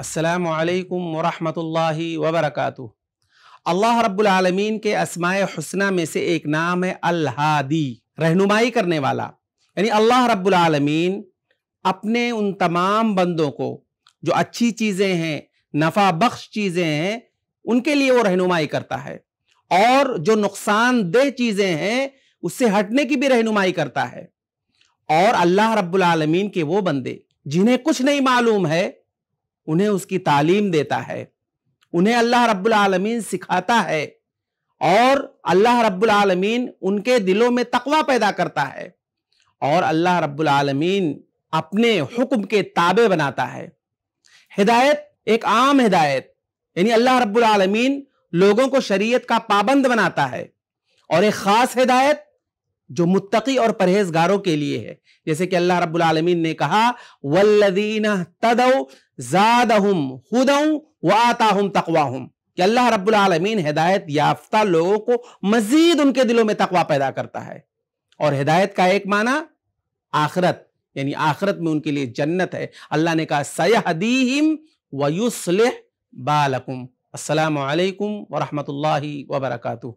अस्सलाम वालेकुम वरहमतुल्लाहि वबरकातु अल्लाह रब्बुल आलमीन के असमाय हुसना में से एक नाम है अल्हादी रहनुमाई करने वाला यानी अल्लाह रब्बुल आलमीन अपने उन तमाम बंदों को जो अच्छी चीज़ें हैं नफ़ा बख्श चीज़ें हैं उनके लिए वो रहनुमाई करता है और जो नुकसानदेह चीज़ें हैं उससे हटने की भी रहनुमाई करता है और अल्लाह रब्बुल आलमीन के वो बंदे जिन्हें कुछ नहीं मालूम है उन्हें उसकी तालीम देता है उन्हें अल्लाह रब्बुल आलमीन सिखाता है और अल्लाह रब्बुल आलमीन उनके दिलों में तकवा पैदा करता है और अल्लाह रब्बुल आलमीन अपने हुक्म के ताबे बनाता है हिदायत एक आम हिदायत यानी अल्लाह रब्बुल आलमीन लोगों को शरीयत का पाबंद बनाता है और एक ख़ास हिदायत जो मुत्तकी और परहेजगारों के लिए है जैसे कि अल्लाह रब्बुल आलमीन ने कहा वल्लदीन तदउ जादहुम व आताहुम तकवाहुम कि अल्लाह रब्बुल आलमीन हिदायत याफ्ता लोगों को मजीद उनके दिलों में तकवा पैदा करता है और हिदायत का एक माना आखरत यानी आखरत में उनके लिए जन्नत है अल्लाह ने कहा सयहदीहिम वयुसलिह बालकुम असलकम वरहमत ला वबरकू